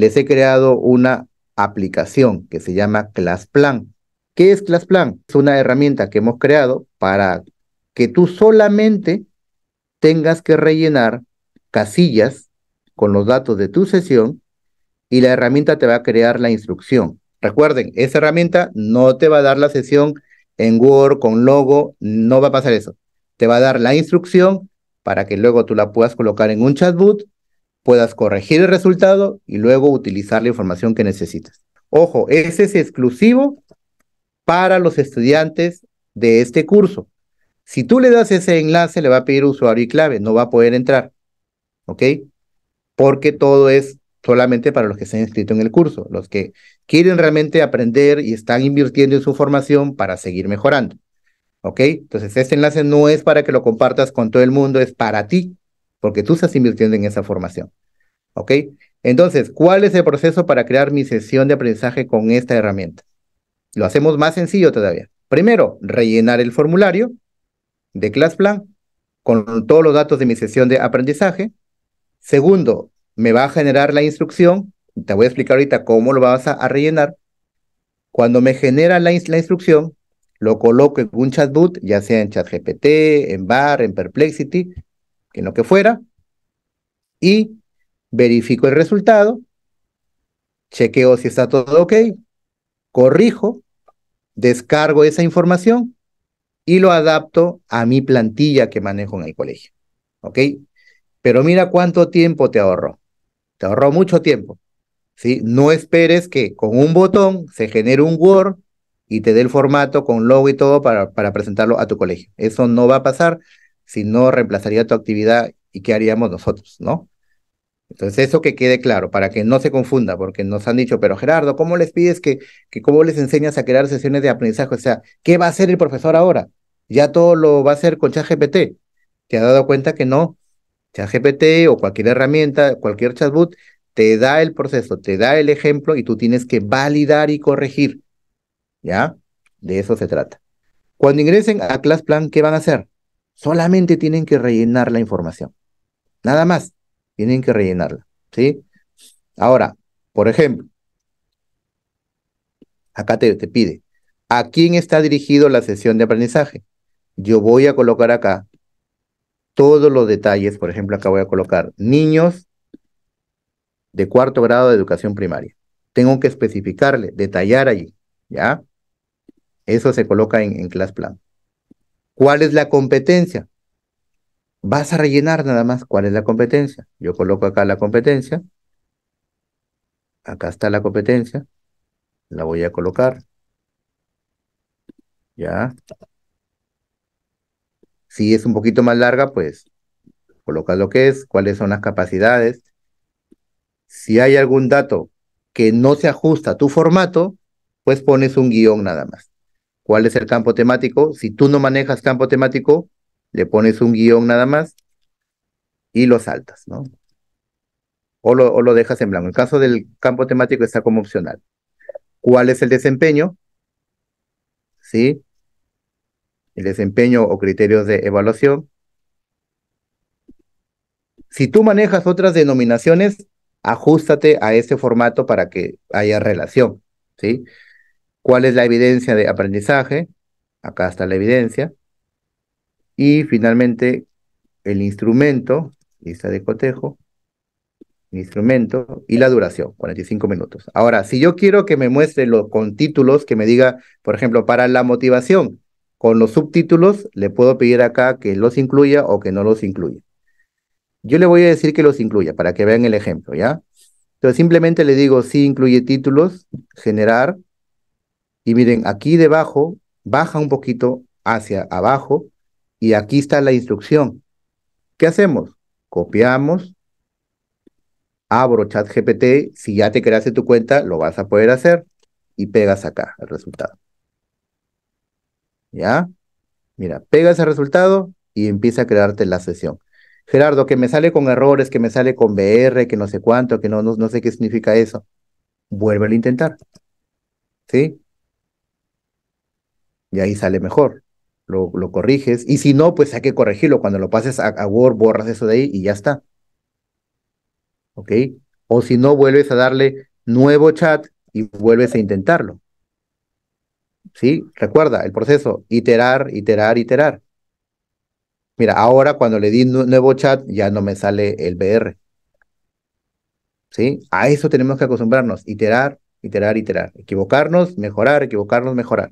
les he creado una aplicación que se llama ClassPlan. ¿Qué es ClassPlan? Es una herramienta que hemos creado para que tú solamente tengas que rellenar casillas con los datos de tu sesión y la herramienta te va a crear la instrucción. Recuerden, esa herramienta no te va a dar la sesión en Word con logo, no va a pasar eso. Te va a dar la instrucción para que luego tú la puedas colocar en un chatbot puedas corregir el resultado y luego utilizar la información que necesitas. Ojo, ese es exclusivo para los estudiantes de este curso. Si tú le das ese enlace, le va a pedir usuario y clave, no va a poder entrar. ¿Ok? Porque todo es solamente para los que se han inscrito en el curso, los que quieren realmente aprender y están invirtiendo en su formación para seguir mejorando. ¿Ok? Entonces, este enlace no es para que lo compartas con todo el mundo, es para ti, porque tú estás invirtiendo en esa formación. ¿Ok? Entonces, ¿cuál es el proceso para crear mi sesión de aprendizaje con esta herramienta? Lo hacemos más sencillo todavía. Primero, rellenar el formulario de ClassPlan con todos los datos de mi sesión de aprendizaje. Segundo, me va a generar la instrucción. Te voy a explicar ahorita cómo lo vas a, rellenar. Cuando me genera la, instrucción, lo coloco en un chatbot, ya sea en ChatGPT, en BAR, en Perplexity, en lo que fuera, y verifico el resultado, chequeo si está todo ok, corrijo, descargo esa información y lo adapto a mi plantilla que manejo en el colegio. ¿Ok? Pero mira cuánto tiempo te ahorró. Te ahorró mucho tiempo. ¿sí? No esperes que con un botón se genere un Word y te dé el formato con logo y todo para, para presentarlo a tu colegio. Eso no va a pasar si no reemplazaría tu actividad y qué haríamos nosotros, ¿no? Entonces, eso que quede claro, para que no se confunda, porque nos han dicho, pero Gerardo, ¿cómo les pides que, que cómo les enseñas a crear sesiones de aprendizaje? O sea, ¿qué va a hacer el profesor ahora? ¿Ya todo lo va a hacer con ChatGPT? ¿Te has dado cuenta que no? ChatGPT o cualquier herramienta, cualquier chatbot, te da el proceso, te da el ejemplo y tú tienes que validar y corregir. ¿Ya? De eso se trata. Cuando ingresen a ClassPlan, ¿qué van a hacer? Solamente tienen que rellenar la información. Nada más. Tienen que rellenarla. ¿Sí? Ahora, por ejemplo, acá te, pide, ¿a quién está dirigido la sesión de aprendizaje? Yo voy a colocar acá todos los detalles. Por ejemplo, acá voy a colocar niños de cuarto grado de educación primaria. Tengo que especificarle, detallar allí, ¿ya? Eso se coloca en, en class plan. ¿Cuál es la competencia? Vas a rellenar nada más cuál es la competencia. Yo coloco acá la competencia. Acá está la competencia. La voy a colocar. Ya. Si es un poquito más larga, pues colocas lo que es, cuáles son las capacidades. Si hay algún dato que no se ajusta a tu formato, pues pones un guión nada más cuál es el campo temático. Si tú no manejas campo temático, le pones un guión nada más y lo saltas, ¿no? O lo, dejas en blanco. El caso del campo temático está como opcional. ¿Cuál es el desempeño? ¿Sí? El desempeño o criterios de evaluación. Si tú manejas otras denominaciones, ajustate a ese formato para que haya relación, ¿sí? cuál es la evidencia de aprendizaje, acá está la evidencia, y finalmente el instrumento, lista de cotejo, instrumento y la duración, 45 minutos. Ahora, si yo quiero que me muestre con títulos, que me diga, por ejemplo, para la motivación, con los subtítulos, le puedo pedir acá que los incluya o que no los incluya. Yo le voy a decir que los incluya para que vean el ejemplo, ¿ya? Entonces simplemente le digo si incluye títulos, generar, y miren, aquí debajo, baja un poquito hacia abajo y aquí está la instrucción. ¿Qué hacemos? Copiamos, abro chat gpt si ya te creaste tu cuenta, lo vas a poder hacer y pegas acá el resultado. ¿Ya? Mira, pegas el resultado y empieza a crearte la sesión. Gerardo, que me sale con errores, que me sale con BR, que no sé cuánto, que no, no, no sé qué significa eso. Vuelve a intentar. ¿Sí? y ahí sale mejor. Lo, corriges. Y si no, pues hay que corregirlo. Cuando lo pases a, Word, borras eso de ahí y ya está. ¿Ok? O si no, vuelves a darle nuevo chat y vuelves a intentarlo. ¿Sí? Recuerda el proceso. Iterar, iterar, iterar. Mira, ahora cuando le di nuevo chat ya no me sale el BR. ¿Sí? A eso tenemos que acostumbrarnos. Iterar, iterar, iterar. Equivocarnos, mejorar, equivocarnos, mejorar.